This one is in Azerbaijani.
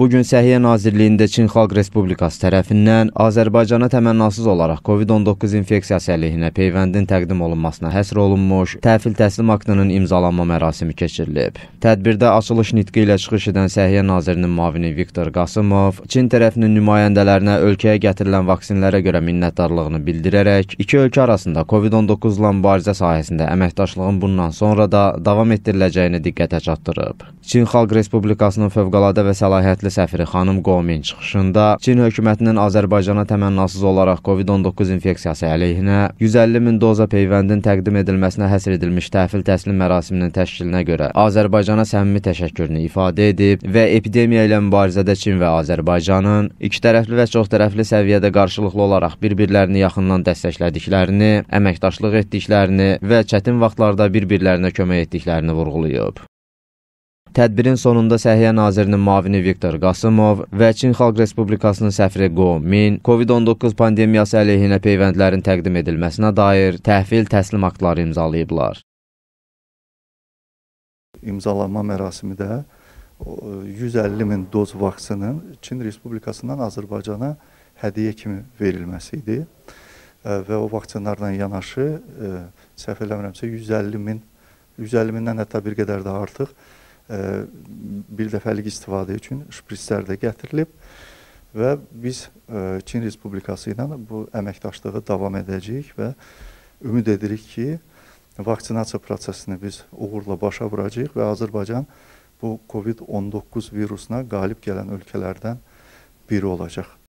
Bugün Səhiyyə Nazirliyində Çin Xalq Respublikası tərəfindən Azərbaycana təmənnasız olaraq COVID-19 infeksiyası əleyhinə peyvəndin təqdim olunmasına həsr olunmuş təhvil təslim aktının imzalanma mərasimi keçirilib. Tədbirdə açılış nitqi ilə çıxış edən Səhiyyə Nazirinin müavini Viktor Qasımov Çin tərəfinin nümayəndələrinə ölkəyə gətirilən vaksinlərə görə minnətdarlığını bildirərək iki ölkə arasında COVID-19 ilə mübarizə sahəsində əməkdaşlığın bundan sonra da davam etdiriləcəyini diqqətə çatdırıb. Çin Xalq Respublikasının fövqəladə və səlahiyyətli Dövlətlərarası səfiri xanım Qomin çıxışında Çin hökumətinin Azərbaycana təmənnasız olaraq COVID-19 infeksiyası əleyhinə 150 min doza peyvəndin təqdim edilməsinə həsr edilmiş təhvil təslim mərasiminin təşkilinə görə Azərbaycana səmimi təşəkkürünü ifadə edib və epidemiya ilə mübarizədə Çin və Azərbaycanın ikitərəfli və çoxtərəfli səviyyədə qarşılıqlı olaraq bir-birlərini yaxından dəstəklədiklərini, əməkdaşlıq etdiklərini və çətin vaxtlarda bir-birlərinə kömək etdiklərini vurğulayıb. Tədbirin sonunda Səhiyyə Nazirinin müavini Viktor Qasımov və Çin Xalq Respublikasının səfiri Go Min COVID-19 pandemiyası əleyhinə peyvəndlərin təqdim edilməsinə dair təhvil təslim aktları imzalayıblar. İmzalanma mərasimi də 150 min doz vaksinin Çin Respublikasından Azərbaycana hədiyyə kimi verilməsi idi e, və o vaksinlarla yanaşı e, səhv eləmirəmsə 150 min 150 mindən hətta bir qədər də artıq E, bir dəfəlik istifadə üçün şpritslər də gətirilib və biz e, Çin Respublikası ilə bu əməkdaşlığı davam edəcəyik və ümid edirik ki, vaksinasiya prosesini biz uğurla başa vuracağıq və Azərbaycan bu COVID-19 virusuna qalib gələn ölkələrdən biri olacaq.